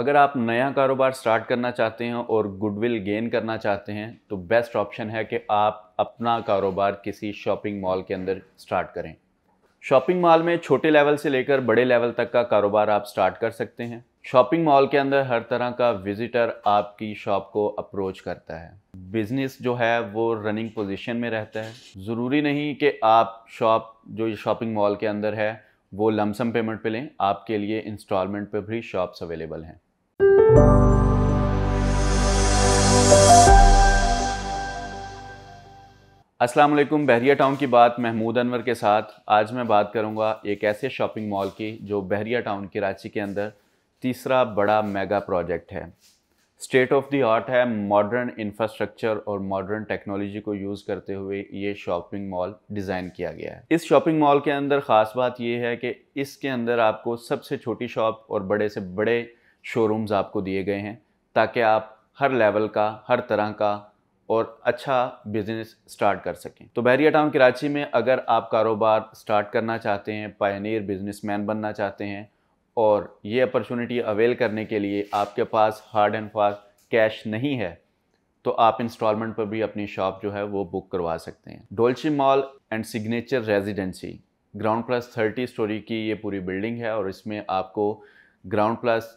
अगर आप नया कारोबार स्टार्ट करना चाहते हैं और गुडविल गेन करना चाहते हैं तो बेस्ट ऑप्शन है कि आप अपना कारोबार किसी शॉपिंग मॉल के अंदर स्टार्ट करें शॉपिंग मॉल में छोटे लेवल से लेकर बड़े लेवल तक का कारोबार आप स्टार्ट कर सकते हैं शॉपिंग मॉल के अंदर हर तरह का विजिटर आपकी शॉप को अप्रोच करता है बिजनेस जो है वो रनिंग पोजीशन में रहता है ज़रूरी नहीं कि आप शॉप जो शॉपिंग मॉल के अंदर है वो लमसम पेमेंट पे लें आपके लिए इंस्टॉलमेंट पे भी शॉप्स अवेलेबल हैं अस्सलाम वालेकुम बहरिया टाउन की बात महमूद अनवर के साथ आज मैं बात करूंगा एक ऐसे शॉपिंग मॉल की जो बहरिया टाउन कराची के अंदर तीसरा बड़ा मेगा प्रोजेक्ट है स्टेट ऑफ द आर्ट है मॉडर्न इंफ्रास्ट्रक्चर और मॉडर्न टेक्नोलॉजी को यूज़ करते हुए ये शॉपिंग मॉल डिज़ाइन किया गया है इस शॉपिंग मॉल के अंदर ख़ास बात यह है कि इसके अंदर आपको सबसे छोटी शॉप और बड़े से बड़े शोरूम्स आपको दिए गए हैं ताकि आप हर लेवल का हर तरह का और अच्छा बिज़नेस स्टार्ट कर सकें तो बहरिया टाउन कराची में अगर आप कारोबार स्टार्ट करना चाहते हैं पायनियर बिजनेसमैन बनना चाहते हैं और ये अपॉर्चुनिटी अवेल करने के लिए आपके पास हार्ड एंड फास्ट कैश नहीं है तो आप इंस्टॉलमेंट पर भी अपनी शॉप जो है वो बुक करवा सकते हैं Dolce mall and signature residency ground plus thirty story की ये पूरी बिल्डिंग है और इसमें आपको ग्राउंड प्लस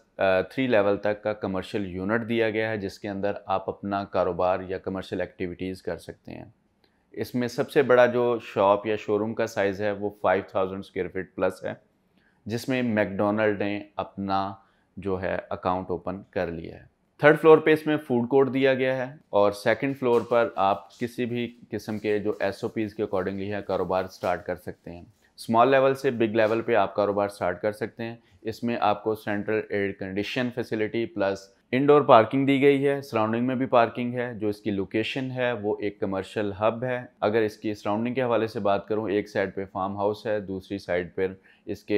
थ्री लेवल तक का कमर्शियल यूनिट दिया गया है जिसके अंदर आप अपना कारोबार या कमर्शियल एक्टिविटीज़ कर सकते हैं इसमें सबसे बड़ा जो शॉप या शोरूम का साइज़ है वो 5000 स्क्र फीट प्लस है जिसमें मैकडोनल्ड ने अपना जो है अकाउंट ओपन कर लिया है थर्ड फ्लोर पे इसमें फूड कोर्ट दिया गया है और सेकंड फ्लोर पर आप किसी भी किस्म के जो एस के अकॉर्डिंगली है कारोबार स्टार्ट कर सकते हैं स्मॉल लेवल से बिग लेवल पे आप कारोबार स्टार्ट कर सकते हैं इसमें आपको central air condition facility plus indoor parking दी गई है सराउंडिंग में भी पार्किंग है जो इसकी लोकेशन है वो एक कमर्शियल हब है अगर इसकी सराउंडिंग के हवाले से बात करूँ एक साइड पे फार्म हाउस है दूसरी साइड पर इसके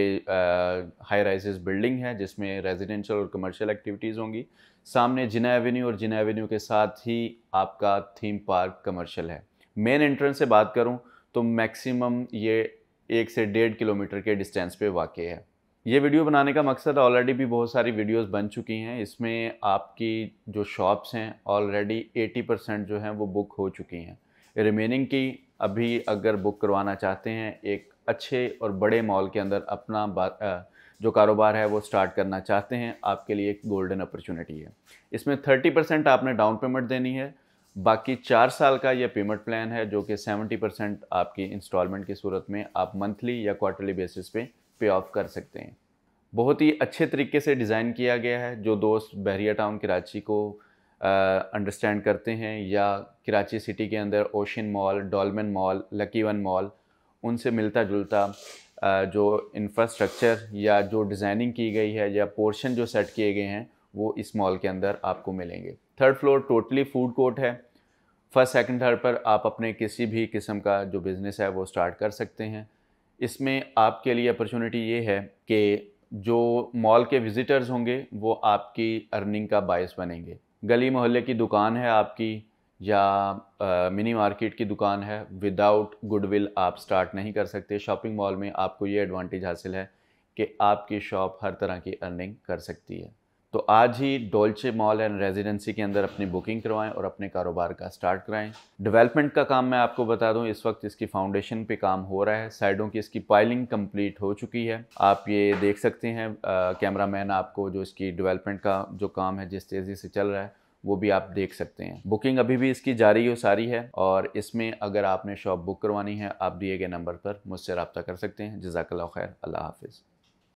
हाई राइजेस बिल्डिंग है जिसमें रेजिडेंशियल और कमर्शियल एक्टिविटीज़ होंगी सामने जिना एवेन्यू और जिना एवेन्यू के साथ ही आपका थीम पार्क कमर्शियल है मेन एंट्रेंस से बात करूँ तो मैक्सिमम ये एक से डेढ़ किलोमीटर के डिस्टेंस पे वाक़ है ये वीडियो बनाने का मकसद ऑलरेडी भी बहुत सारी वीडियोस बन चुकी हैं इसमें आपकी जो शॉप्स हैं ऑलरेडी 80 परसेंट जो हैं वो बुक हो चुकी हैं रिमेनिंग की अभी अगर बुक करवाना चाहते हैं एक अच्छे और बड़े मॉल के अंदर अपना जो कारोबार है वो स्टार्ट करना चाहते हैं आपके लिए एक गोल्डन अपॉर्चुनिटी है इसमें थर्टी परसेंट आपने डाउन पेमेंट देनी है बाकी चार साल का यह पेमेंट प्लान है जो कि 70 परसेंट आपकी इंस्टॉलमेंट की सूरत में आप मंथली या क्वार्टरली बेसिस पे पे ऑफ कर सकते हैं बहुत ही अच्छे तरीके से डिज़ाइन किया गया है जो दोस्त बहरिया टाउन कराची को अंडरस्टैंड करते हैं या कराची सिटी के अंदर ocean mall Dolmen mall lucky one mall उनसे मिलता जुलता uh, जो इंफ्रास्ट्रक्चर या जो डिज़ाइनिंग की गई है या पोर्शन जो सेट किए गए हैं वो इस मॉल के अंदर आपको मिलेंगे third floor totally food court है फर्स्ट सेकंड थर्ड पर आप अपने किसी भी किस्म का जो बिज़नेस है वो स्टार्ट कर सकते हैं इसमें आपके लिए अपॉर्चुनिटी ये है कि जो मॉल के विज़िटर्स होंगे वो आपकी अर्निंग का बायस बनेंगे गली मोहल्ले की दुकान है आपकी या मिनी मार्केट की दुकान है विदाउट गुडविल आप स्टार्ट नहीं कर सकते शॉपिंग मॉल में आपको ये एडवांटेज हासिल है कि आपकी शॉप हर तरह की अर्निंग कर सकती है तो आज ही डोल्चे मॉल एंड रेजिडेंसी के अंदर अपनी बुकिंग करवाएं और अपने कारोबार का स्टार्ट कराएं डेवलपमेंट का काम मैं आपको बता दूं इस वक्त इसकी फाउंडेशन पे काम हो रहा है साइडों की इसकी पाइलिंग कंप्लीट हो चुकी है आप ये देख सकते हैं कैमरा मैन आपको जो इसकी डेवलपमेंट का जो काम है जिस तेज़ी से चल रहा है वो भी आप देख सकते हैं बुकिंग अभी भी इसकी जारी और सारी है और इसमें अगर आपने शॉप बुक करवानी है आप दिए गए नंबर पर मुझसे रबता कर सकते हैं जजाकल्ला खैर अल्लाह हाफिज़